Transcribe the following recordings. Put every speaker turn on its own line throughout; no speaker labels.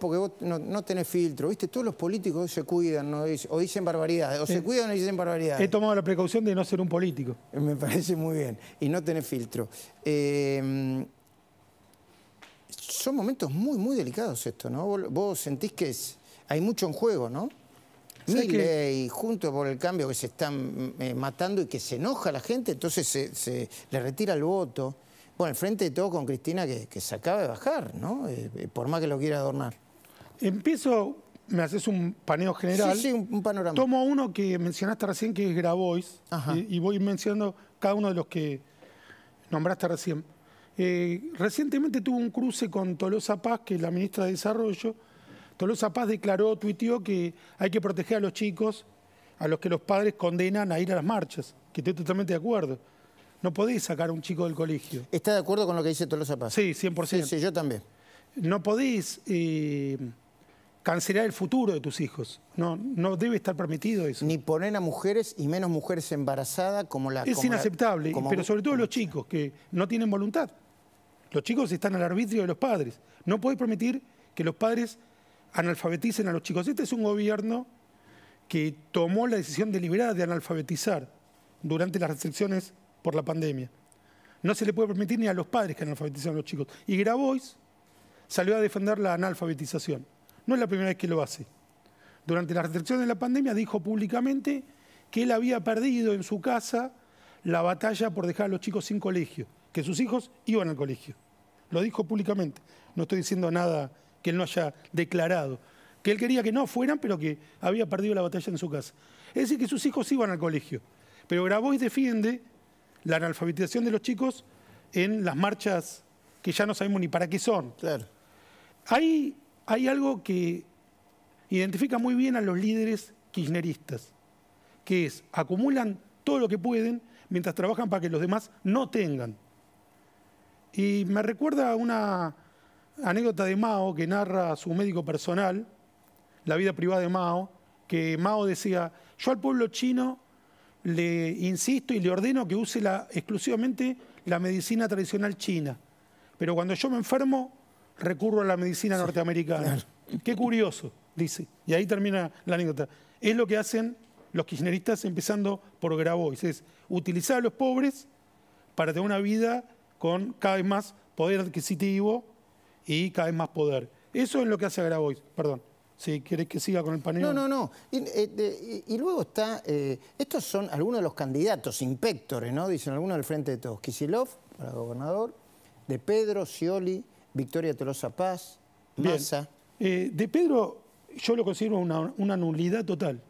porque vos no, tenés filtro. ¿Viste? Todos los políticos se cuidan ¿no? o dicen barbaridades. O se eh, cuidan o dicen barbaridades. He tomado la precaución de no ser un político. Me parece muy bien. Y no tenés filtro. Eh, son momentos muy, muy delicados esto, ¿no? Vos, sentís que hay mucho en juego, ¿no? y junto por el cambio que se están eh, matando y que se enoja la gente, entonces se, le retira el voto. Bueno, enfrente frente de todo con Cristina que, se acaba de bajar, ¿no? por más que lo quiera adornar. Empiezo, me haces un paneo general. Sí, sí, un panorama. Tomo uno que mencionaste
recién, que es Grabois, y, voy mencionando cada uno de los que nombraste recién. Eh, recientemente tuvo un cruce con Tolosa Paz, que es la ministra de Desarrollo. Tolosa Paz declaró, tuiteó que hay que proteger a los chicos a los que los padres condenan a ir a las marchas, que estoy totalmente de acuerdo. No podéis sacar a un chico del colegio.
¿Está de acuerdo con lo que dice Tolosa Paz? Sí, 100%. Sí, yo también.
No podéis eh,
cancelar el futuro de tus hijos. No, debe estar permitido eso. Ni poner a mujeres y menos mujeres embarazadas como la... Es inaceptable, pero sobre todo los chicos que no
tienen voluntad. Los chicos están al arbitrio de los padres. No puede permitir que los padres analfabeticen a los chicos. Este es un gobierno que tomó la decisión deliberada de analfabetizar durante las restricciones por la pandemia. No se le puede permitir ni a los padres que analfabetizan a los chicos. Y Grabois salió a defender la analfabetización. No es la primera vez que lo hace. Durante la restricción de la pandemia dijo públicamente que él había perdido en su casa la batalla por dejar a los chicos sin colegio, que sus hijos iban al colegio. Lo dijo públicamente. No estoy diciendo nada que él no haya declarado. Que él quería que no fueran, pero que había perdido la batalla en su casa. Es decir, que sus hijos iban al colegio. Pero Grabois defiende la analfabetización de los chicos en las marchas que ya no sabemos ni para qué son. Hay hay algo que identifica muy bien a los líderes kirchneristas, que es acumulan todo lo que pueden mientras trabajan para que los demás no tengan. Y me recuerda una anécdota de Mao que narra a su médico personal, la vida privada de Mao, que Mao decía, yo al pueblo chino le insisto y le ordeno que use exclusivamente la medicina tradicional china, pero cuando yo me enfermo recurro a la medicina norteamericana. Qué curioso, dice. Y ahí termina la anécdota. Es lo que hacen los kirchneristas empezando por Grabois, es utilizar a los pobres para tener una vida con cada vez más poder adquisitivo y cada vez más poder. Eso es lo que hace
Grabois, perdón. Si querés que siga con el panel. No, no, no. Y, eh, luego está, eh, estos son algunos de los candidatos, inspectores, ¿no? Dicen algunos del frente de todos. Kisilov, para gobernador, de Pedro, Scioli, Victoria Tolosa Paz, Massa. Eh, de Pedro yo lo considero una, nulidad total.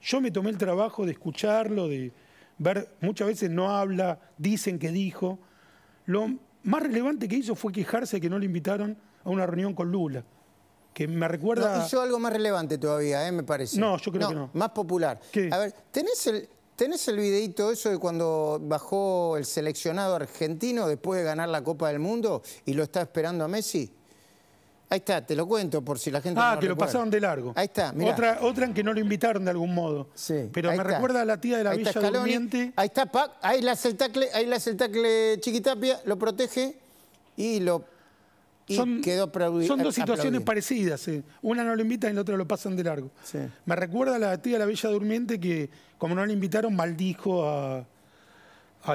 Yo me tomé el trabajo
de escucharlo, de ver, muchas veces no habla, dicen que dijo. Lo más relevante que hizo fue quejarse de que no le invitaron a una reunión con Lula. Que me recuerda... No, hizo algo
más relevante todavía, eh, me parece. No, yo creo que no. Más popular. A ver, ¿tenés el, ¿Tenés el videito eso de cuando bajó el seleccionado argentino después de ganar la Copa del Mundo y lo está esperando a Messi? Ahí está, te lo cuento por si la gente ah, que lo pasaron de largo. Ahí está, mirá.
Otra, en que no lo invitaron de algún modo. Sí. Pero me recuerda a
la tía de la Villa está Ahí está Pac, ahí la celta, ahí la hace el tacle Chiquitapia, lo protege y lo son, son dos eh, situaciones parecidas. Eh. Una no lo
invitan y la otra lo pasan de largo. Me recuerda a la tía La Bella Durmiente que, como no la invitaron, maldijo a,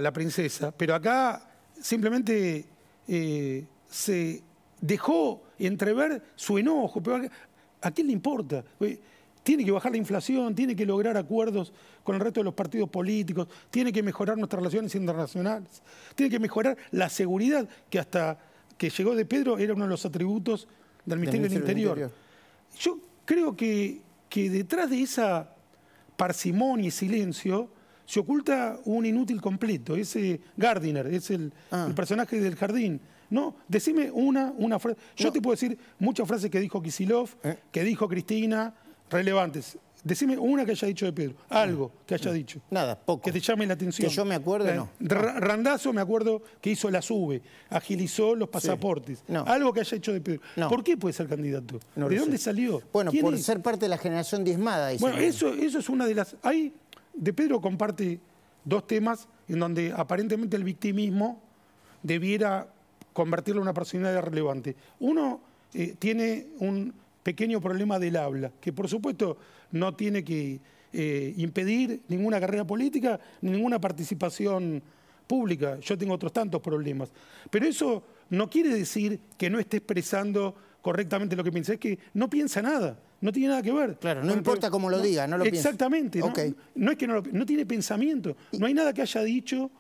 la princesa. Pero acá simplemente eh, se dejó entrever su enojo. Pero ¿A quién le importa? Tiene que bajar la inflación, tiene que lograr acuerdos con el resto de los partidos políticos, tiene que mejorar nuestras relaciones internacionales, tiene que mejorar la seguridad que hasta que llegó de Pedro era uno de los atributos del Ministerio, del, Interior. Yo creo que, que detrás de esa parsimonia y silencio se oculta un inútil completo, ese Gardiner, es el, ah. personaje del jardín. No, decime una, una frase. Yo te puedo decir muchas frases que dijo Kisilov, eh. que dijo Cristina, relevantes. Decime una que haya dicho de Pedro, algo que haya dicho. Nada, poco. Que te llame la atención. Que yo me acuerdo, eh, no. Randazo me acuerdo que hizo la sube, agilizó los pasaportes. Algo que haya hecho de Pedro. ¿Por qué puede ser candidato? ¿De dónde salió? Bueno, puede ser parte de la generación diezmada. Dice bueno, eso, eso es una de las... Ahí, de Pedro comparte dos temas en donde aparentemente el victimismo debiera convertirlo en una personalidad relevante. Uno eh, tiene un pequeño problema del habla, que por supuesto no tiene que eh, impedir ninguna carrera política, ninguna participación pública. Yo tengo otros tantos problemas. Pero eso no quiere decir que no esté expresando correctamente lo que piensa, es que no piensa nada, no tiene nada que ver. Claro, no importa cómo lo diga, no lo piensa. Exactamente, no, es que no, lo, no tiene pensamiento, no hay nada que haya dicho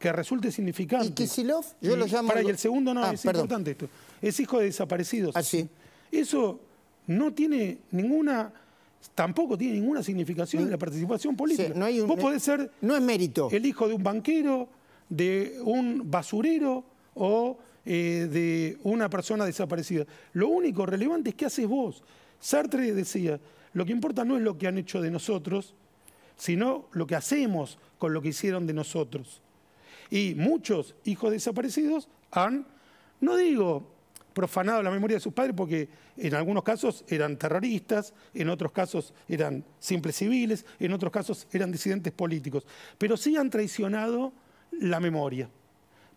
que resulte significante. ¿Y Kisilov? Yo lo llamo... Para, y el segundo no, ah, es importante esto, es hijo de desaparecidos. Así. Ah, eso no tiene ninguna tampoco tiene ninguna significación en la participación política. no hay Vos podés ser no es mérito. el hijo de un banquero, de un basurero o eh, de una persona desaparecida. Lo único relevante es qué haces vos. Sartre decía, lo que importa no es lo que han hecho de nosotros, sino lo que hacemos con lo que hicieron de nosotros. Y muchos hijos desaparecidos han, no digo profanado la memoria de sus padres porque en algunos casos eran terroristas, en otros casos eran simples civiles, en otros casos eran disidentes políticos. Pero sí han traicionado la memoria,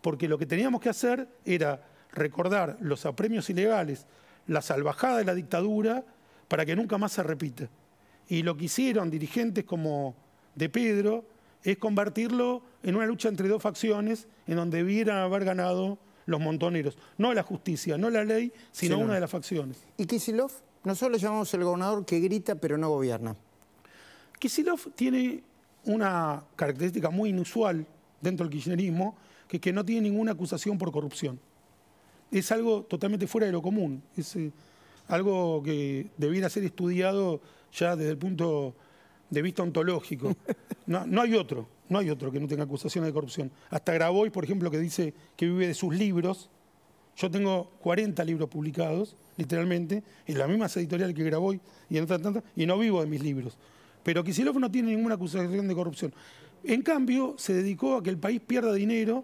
porque lo que teníamos que hacer era recordar los apremios ilegales, la salvajada de la dictadura, para que nunca más se repita. Y lo que hicieron dirigentes como de Pedro es convertirlo en una lucha entre dos facciones en donde debieran haber ganado los montoneros. No la justicia, no la ley, sino una de las facciones.
¿Y Kisilov? Nosotros le llamamos el gobernador que grita pero no gobierna.
Kisilov tiene una característica muy inusual dentro del kirchnerismo, que es que no tiene ninguna acusación por corrupción. Es algo totalmente fuera de lo común. Es eh, algo que debiera ser estudiado ya desde el punto de vista ontológico. no hay otro. No hay otro que no tenga acusaciones de corrupción. Hasta Grabois, por ejemplo, que dice que vive de sus libros. Yo tengo 40 libros publicados, literalmente, en la misma editorial que Grabois y en otras tantas, y no vivo de mis libros. Pero Kisilov no tiene ninguna acusación de corrupción. En cambio, se dedicó a que el país pierda dinero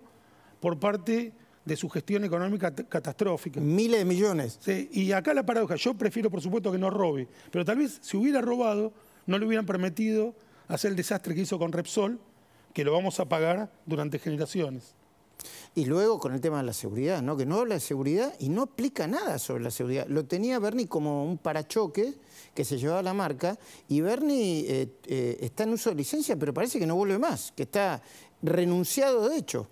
por parte de su gestión económica catastrófica. Miles de millones. y acá la paradoja, yo prefiero por supuesto que no robe, pero tal vez si hubiera robado, no le hubieran permitido hacer el desastre que hizo con Repsol, que lo vamos a pagar durante generaciones.
Y luego con el tema de la seguridad, ¿no? Que no habla de seguridad y no aplica nada sobre la seguridad. Lo tenía Bernie como un parachoque que se llevaba la marca y Bernie eh, eh, está en uso de licencia, pero parece que no vuelve más, que está renunciado de hecho.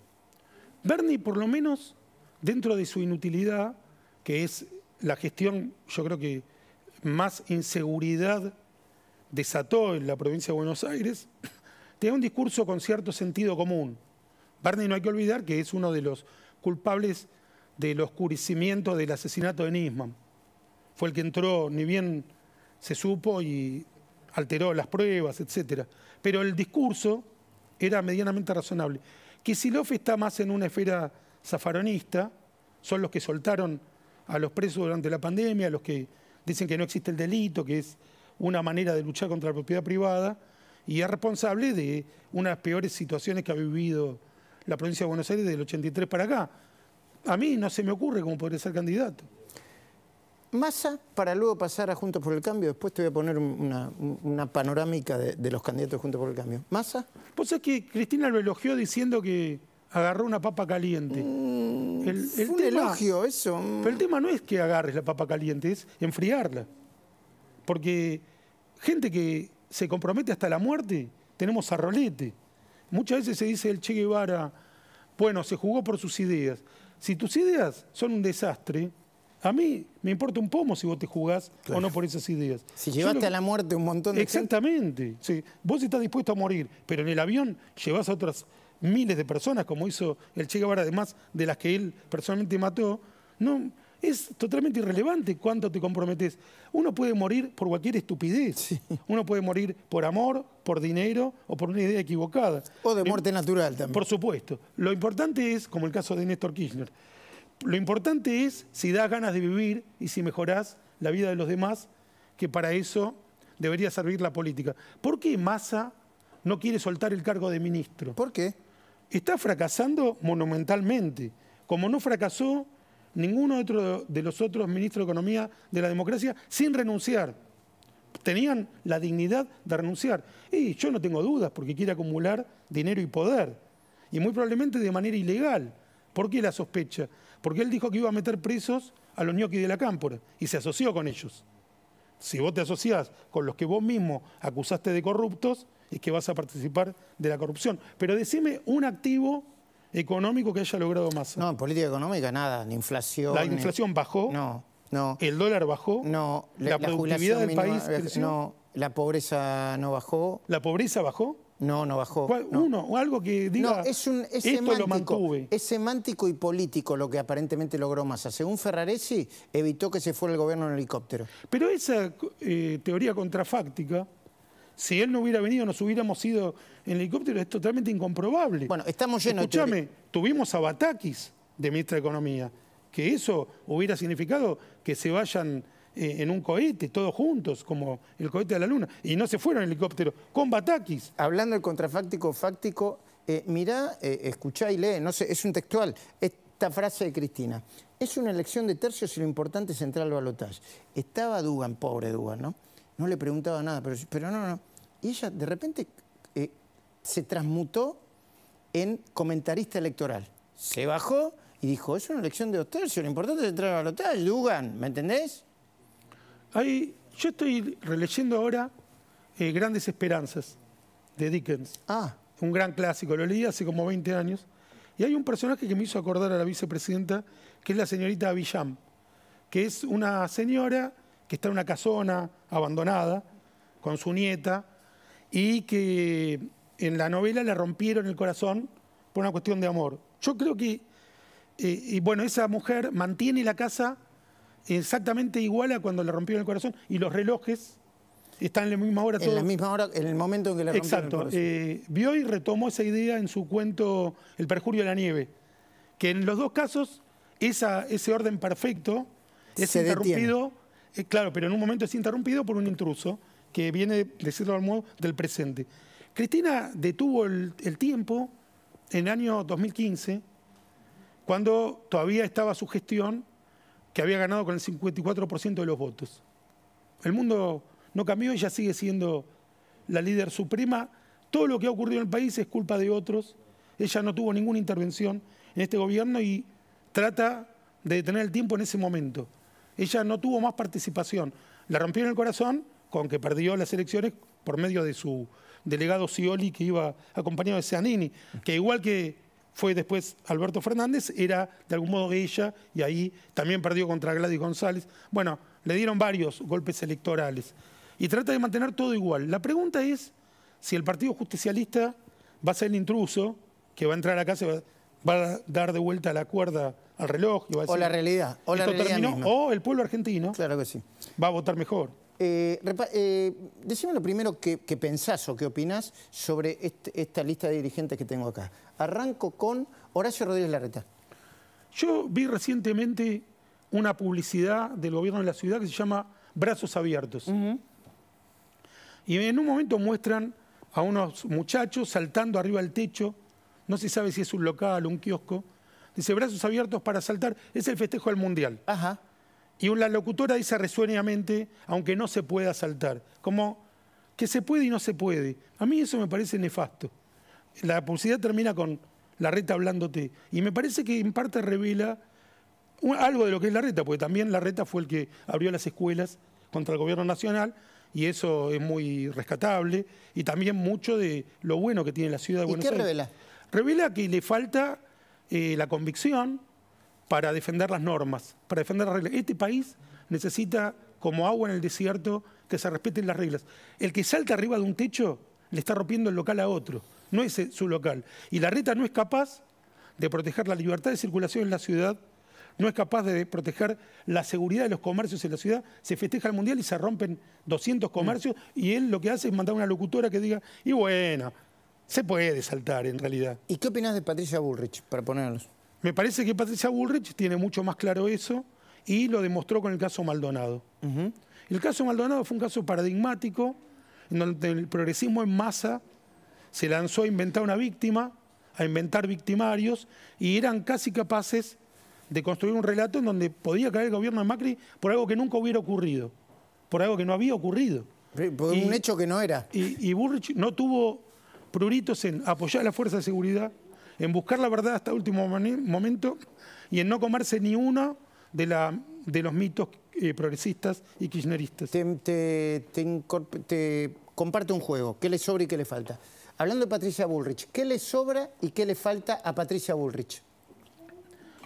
Bernie, por lo
menos, dentro de su inutilidad, que es la gestión, yo creo que más inseguridad desató en la provincia de Buenos Aires, tiene un discurso con cierto sentido común. Barney no hay que olvidar que es uno de los culpables del oscurecimiento del asesinato de Nisman. Fue el que entró, ni bien se supo, y alteró las pruebas, etc. Pero el discurso era medianamente razonable. Kisilov está más en una esfera zafaronista, son los que soltaron a los presos durante la pandemia, los que dicen que no existe el delito, que es una manera de luchar contra la propiedad privada, y es responsable de una de las peores situaciones que ha vivido la provincia de Buenos Aires del 83 para acá.
A mí no se me ocurre cómo podría ser candidato. Massa, para luego pasar a Juntos por el Cambio, después te voy a poner una, panorámica de, los candidatos de Juntos por el Cambio. ¿Massa? Pues
es que Cristina lo elogió diciendo que agarró una papa caliente. Mm,
el, un elogio eso.
Pero el tema no es que agarres la papa caliente, es enfriarla. Porque gente que se compromete hasta la muerte, tenemos a Rolete. Muchas veces se dice el Che Guevara, bueno, se jugó por sus ideas. Si tus ideas son un desastre, a mí me importa un pomo si vos te jugás o no por esas ideas. Si llevaste a la muerte un montón de Exactamente. Vos estás dispuesto a morir, pero en el avión llevas a otras miles de personas, como hizo el Che Guevara, además de las que él personalmente mató. No, es totalmente irrelevante cuánto te comprometes. Uno puede morir por cualquier estupidez. Uno puede morir por amor, por dinero o por una idea equivocada. O de muerte natural también. Por supuesto. Lo importante es, como el caso de Néstor Kirchner, lo importante es si das ganas de vivir y si mejorás la vida de los demás, que para eso debería servir la política. ¿Por qué Massa no quiere soltar el cargo de ministro? ¿Por qué? Está fracasando monumentalmente. Como no fracasó ninguno de los otros ministros de Economía de la democracia sin renunciar. Tenían la dignidad de renunciar. Y yo no tengo dudas porque quiere acumular dinero y poder. Y muy probablemente de manera ilegal. ¿Por qué la sospecha? Porque él dijo que iba a meter presos a los ñoquis de la cámpora y se asoció con ellos. Si vos te asociás con los que vos mismo acusaste de corruptos, es que vas a participar de la corrupción. Pero decime un activo económico que haya logrado más. No, en
política económica nada, ni inflación. La inflación bajó. No, no. El dólar bajó. No. La, productividad del país No, la pobreza no bajó. ¿La pobreza bajó? No, no bajó. Uno, o algo que diga, no, es un, es esto semántico, lo mantuve. Es semántico y político lo que aparentemente logró Massa. Según Ferraresi, evitó que se fuera el gobierno en helicóptero. Pero esa eh, teoría contrafáctica si él no hubiera venido, nos hubiéramos ido
en helicóptero, es totalmente incomprobable. Bueno, estamos llenos Escuchame, tuvimos a Batakis de ministra de Economía, que eso hubiera significado que se vayan eh, en un cohete,
todos juntos, como el cohete de la luna, y no se fueron en helicóptero, con Batakis. Hablando del contrafáctico fáctico, mira, eh, mirá, eh, escuchá y lee, no sé, es un textual, esta frase de Cristina. Es una elección de tercios y lo importante es entrar al balotaje. Estaba Dugan, pobre Dugan, ¿no? no le preguntaba nada, pero, pero no, no. Y ella de repente eh, se transmutó en comentarista electoral. Se bajó y dijo, es una elección de dos tercios, lo importante es entrar al hotel, Dugan, ¿me entendés? Ahí, yo estoy releyendo ahora eh, Grandes Esperanzas de Dickens.
Ah. Un gran clásico, lo leí hace como 20 años. Y hay un personaje que me hizo acordar a la vicepresidenta, que es la señorita Avillam, que es una señora que está en una casona abandonada con su nieta y que en la novela le rompieron el corazón por una cuestión de amor. Yo creo que, eh, y bueno, esa mujer mantiene la casa exactamente igual a cuando le rompieron el corazón y los relojes están en la misma hora. Todos. En la misma hora, en el momento en que le rompieron Exacto. Eh, vio y retomó esa idea en su cuento El perjurio de la nieve, que en los dos casos esa, ese orden perfecto es interrumpido eh, claro, pero en un momento es interrumpido por un intruso que viene, de cierto modo, del presente. Cristina detuvo el, el tiempo en el año 2015, cuando todavía estaba su gestión, que había ganado con el 54% de los votos. El mundo no cambió, ella sigue siendo la líder suprema. Todo lo que ha ocurrido en el país es culpa de otros. Ella no tuvo ninguna intervención en este gobierno y trata de detener el tiempo en ese momento ella no tuvo más participación. La rompieron el corazón con que perdió las elecciones por medio de su delegado Scioli que iba acompañado de Seanini, que igual que fue después Alberto Fernández, era de algún modo ella y ahí también perdió contra Gladys González. Bueno, le dieron varios golpes electorales y trata de mantener todo igual. La pregunta es si el Partido Justicialista va a ser el intruso que va a entrar acá, se va, va a dar de vuelta la cuerda
al reloj. Y va a decir, o la realidad. O, realidad o el pueblo argentino claro que sí. va a votar mejor. Eh, eh, decime lo primero que, pensás o qué opinás sobre este, esta lista de dirigentes que tengo acá. Arranco con Horacio Rodríguez Larreta.
Yo vi recientemente una publicidad del gobierno de la ciudad que se llama Brazos Abiertos. Y en un momento muestran a unos muchachos saltando arriba al techo no se sabe si es un local, un kiosco. Dice, brazos abiertos para saltar, es el festejo del Mundial. Ajá. Y la locutora dice resueneamente, aunque no se pueda saltar, como que se puede y no se puede. A mí eso me parece nefasto. La publicidad termina con la reta hablándote. Y me parece que en parte revela algo de lo que es la reta, porque también la reta fue el que abrió las escuelas contra el gobierno nacional y eso es muy rescatable y también mucho de lo bueno que tiene la ciudad de ¿Y qué revela? revela que le falta eh, la convicción para defender las normas, para defender las reglas. Este país necesita, como agua en el desierto, que se respeten las reglas. El que salta arriba de un techo le está rompiendo el local a otro, no es eh, su local. Y la reta no es capaz de proteger la libertad de circulación en la ciudad, no es capaz de proteger la seguridad de los comercios en la ciudad. Se festeja el Mundial y se rompen 200 mm. comercios y él lo que hace es mandar una locutora que diga, y bueno, se puede saltar, en realidad. ¿Y qué opinas de Patricia Bullrich, para ponerlos? Me parece que Patricia Bullrich tiene mucho más claro eso y lo demostró con el caso Maldonado. El caso Maldonado fue un caso paradigmático, en donde el progresismo en masa se lanzó a inventar una víctima, a inventar victimarios, y eran casi capaces de construir un relato en donde podía caer el gobierno de Macri por algo que nunca hubiera ocurrido, por algo que no había ocurrido. Por un hecho que no era. Y, y Bullrich no tuvo pruritos en apoyar a la fuerza de seguridad, en buscar la verdad hasta el último momento
y en no comerse ni uno de, la, de los mitos eh, progresistas y kirchneristas. Te, te, un juego, ¿qué le sobra y qué le falta? Hablando de Patricia Bullrich, ¿qué le sobra y qué le falta a Patricia Bullrich?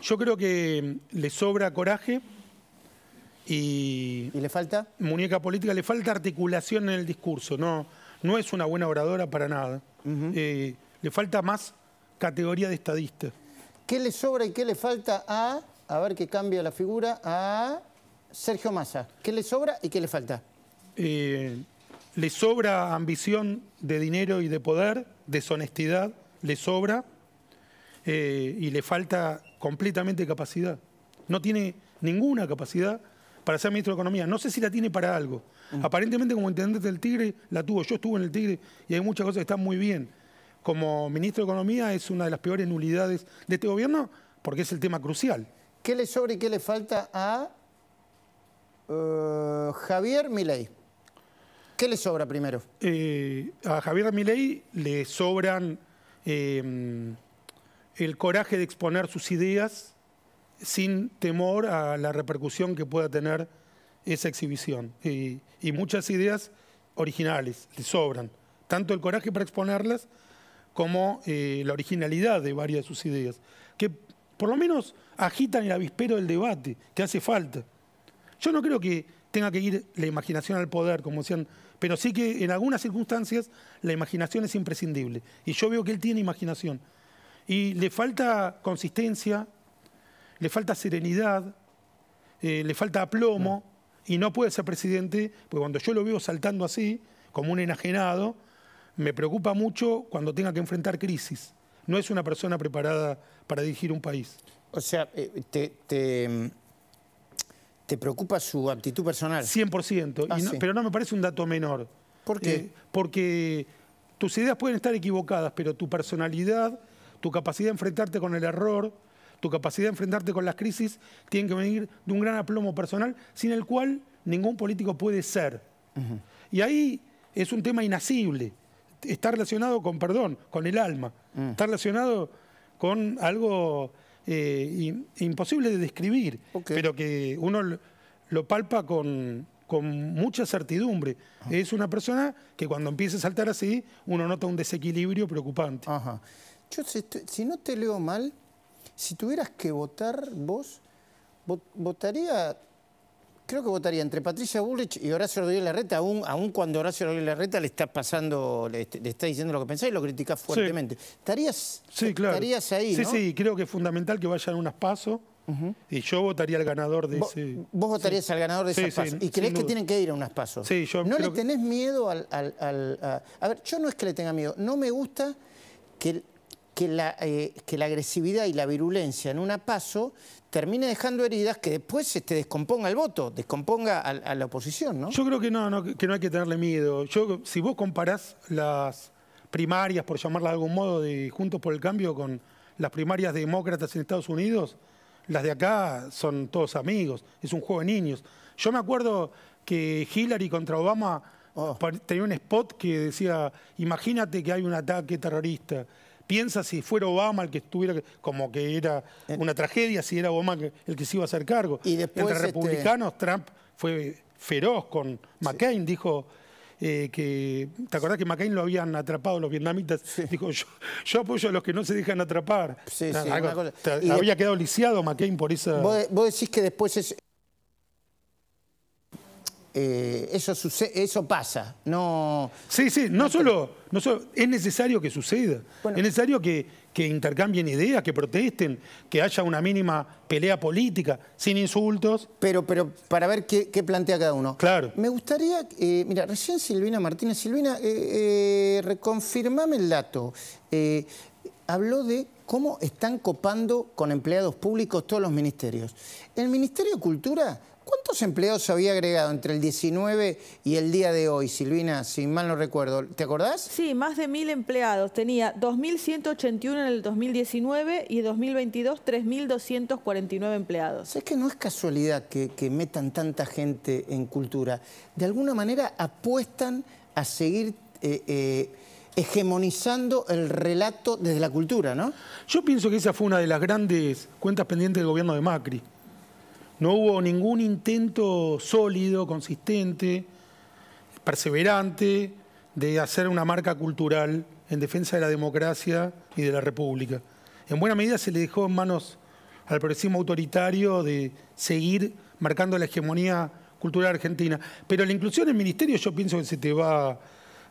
Yo
creo que le sobra coraje y... ¿Y le falta? Muñeca política, le falta articulación en el discurso, ¿no? No es una buena oradora para nada. Eh, le falta más
categoría de estadista. ¿Qué le sobra y qué le falta a, a ver que cambia la figura, a Sergio Massa? ¿Qué le sobra y qué le falta?
Eh, le sobra ambición de dinero y de poder, deshonestidad, le sobra eh, y le falta completamente capacidad. No tiene ninguna capacidad para ser ministro de Economía. No sé si la tiene para algo. Mm. Aparentemente como intendente del Tigre la tuvo. Yo estuve en el Tigre y hay muchas cosas que están muy bien. Como ministro de Economía es una de las peores nulidades de este gobierno porque es el tema
crucial. ¿Qué le sobra y qué le falta a eh, Javier Milei? ¿Qué le sobra primero? Eh, a Javier Milei le
sobran eh, el coraje de exponer sus ideas, sin temor a la repercusión que pueda tener esa exhibición. Y, muchas ideas originales le sobran, tanto el coraje para exponerlas como eh, la originalidad de varias de sus ideas, que por lo menos agitan el avispero del debate, que hace falta. Yo no creo que tenga que ir la imaginación al poder, como decían, pero sí que en algunas circunstancias la imaginación es imprescindible. Y yo veo que él tiene imaginación. Y le falta consistencia, le falta serenidad, eh, le falta aplomo, y no puede ser presidente, porque cuando yo lo veo saltando así, como un enajenado, me preocupa mucho cuando tenga que enfrentar crisis. No es una persona preparada para dirigir un país.
O sea, eh, mm, te, preocupa su actitud personal. 100%, ah, pero no me parece un dato menor. ¿Por qué? Eh,
porque tus ideas pueden estar equivocadas, pero tu personalidad, tu capacidad de enfrentarte con el error, tu capacidad de enfrentarte con las crisis tiene que venir de un gran aplomo personal, sin el cual ningún político puede ser. Y ahí es un tema inacible. Está relacionado con, perdón, con el alma. Mm. Está relacionado con algo eh, imposible de describir, pero que uno lo palpa con, mucha certidumbre. Ah. Es una persona que cuando empieza a saltar así, uno nota un desequilibrio
preocupante. Yo, si, no te leo mal, si tuvieras que votar vos, votaría, creo que votaría entre Patricia Bullrich y Horacio Rodríguez Larreta, aun cuando Horacio Rodríguez Larreta le está pasando, este, le, está diciendo lo que pensás y lo criticás fuertemente. ¿Estarías, estarías ahí, Sí, ¿no? sí,
creo que es fundamental que vayan unas pasos. Y yo votaría al ganador de ¿Vos, ese. Vos votarías al ganador de ese espacio. ¿Y crees que tienen que ir a unas
pasos? Sí, yo ¿No le tenés miedo al. a... ver, yo no es que le tenga miedo. No me gusta que que la, eh, que la agresividad y la virulencia en una paso termine dejando heridas que después se te descomponga el voto, descomponga a, la oposición, ¿no?
Yo creo que no, que no hay que tenerle miedo. Yo, si vos comparás las primarias, por llamarla de algún modo, de Juntos por el Cambio con las primarias demócratas en Estados Unidos, las de acá son todos amigos, es un juego de niños. Yo me acuerdo que Hillary contra Obama oh. tenía un spot que decía, imagínate que hay un ataque terrorista piensa si fuera Obama el que estuviera, como que era eh. una tragedia, si era Obama el que se iba a hacer cargo. Entre este, republicanos, Trump fue feroz con McCain, dijo... Eh, que, ¿te acordás que McCain lo habían atrapado los vietnamitas? Dijo, yo, apoyo a los que no se dejan atrapar. Sí, había quedado lisiado McCain
por esa... Vos, vos decís que después es... Eh, eso, eso pasa.
No, sí, sí, no, solo, es necesario que suceda, es necesario que, intercambien ideas, que protesten, que haya una mínima
pelea política, sin insultos. Pero, pero para ver qué, plantea cada uno. Claro. Me gustaría, eh, mira, recién Silvina Martínez, Silvina, eh, reconfirmame el dato. habló de cómo están copando con empleados públicos todos los ministerios. El Ministerio de Cultura ¿Cuántos empleados había agregado entre el 19 y el día de hoy, Silvina, si mal no recuerdo? ¿Te acordás? Sí, más de mil empleados. Tenía 2.181 en el 2019 y en 2022 3.249 empleados. Es que no es casualidad que, metan tanta gente en cultura. De alguna manera apuestan a seguir... Eh, eh, hegemonizando el relato desde la cultura, ¿no? Yo pienso que esa fue una de las grandes cuentas pendientes del
gobierno de Macri. No hubo ningún intento sólido, consistente, perseverante de hacer una marca cultural en defensa de la democracia y de la república. En buena medida se le dejó en manos al progresismo autoritario de seguir marcando la hegemonía cultural argentina. Pero la inclusión en ministerios yo pienso que se te va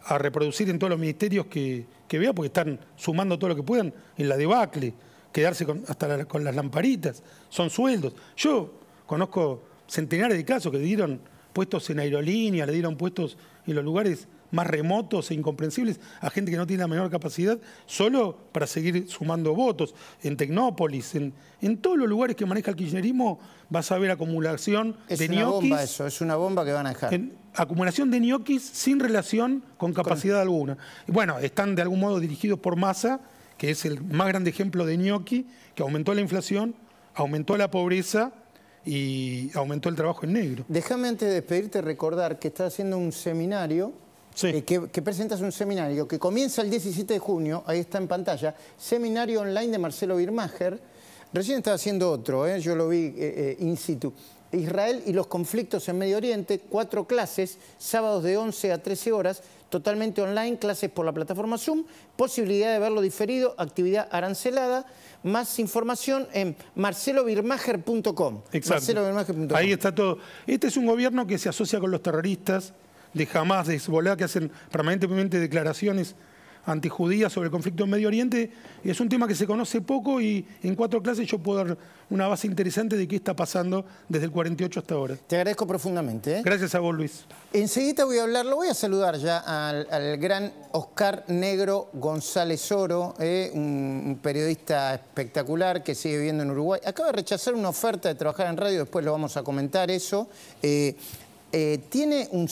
a reproducir en todos los ministerios que, que vea, porque están sumando todo lo que puedan en la debacle, quedarse hasta con las lamparitas, son sueldos. Yo Conozco centenares de casos que dieron puestos en aerolíneas, le dieron puestos en los lugares más remotos e incomprensibles a gente que no tiene la menor capacidad, solo para seguir sumando votos. En Tecnópolis, en, todos los lugares que maneja el kirchnerismo, vas a ver acumulación de ñoquis. Es una bomba eso,
es una bomba que van a dejar.
acumulación de ñoquis sin relación con capacidad alguna. Bueno, están de algún modo dirigidos por masa, que es el más grande ejemplo de ñoqui, que aumentó la inflación, aumentó
la pobreza y aumentó el trabajo en negro. Déjame antes de despedirte recordar que estás haciendo un seminario eh, que, presentas un seminario que comienza el 17 de junio, ahí está en pantalla, seminario online de Marcelo Birmacher. Recién estaba haciendo otro, eh, yo lo vi eh, in situ. Israel y los conflictos en Medio Oriente, cuatro clases, sábados de 11 a 13 horas, totalmente online, clases por la plataforma Zoom, posibilidad de verlo diferido, actividad arancelada. Más información en marcelovirmager.com. Exacto,
Ahí está todo. Este
es un gobierno que se asocia con los terroristas
de jamás, de Hezbollah, que hacen permanentemente declaraciones antijudía sobre el conflicto en Medio Oriente. Y es un tema que se conoce poco y en cuatro clases yo puedo dar una base interesante de qué está pasando desde el 48 hasta ahora. Te agradezco profundamente. ¿eh? Gracias a vos, Luis.
Enseguida voy a hablar, lo voy a saludar ya al, gran Oscar Negro González Oro, ¿eh? un, periodista espectacular que sigue viviendo en Uruguay. Acaba de rechazar una oferta de trabajar en radio, después lo vamos a comentar eso. Eh, tiene un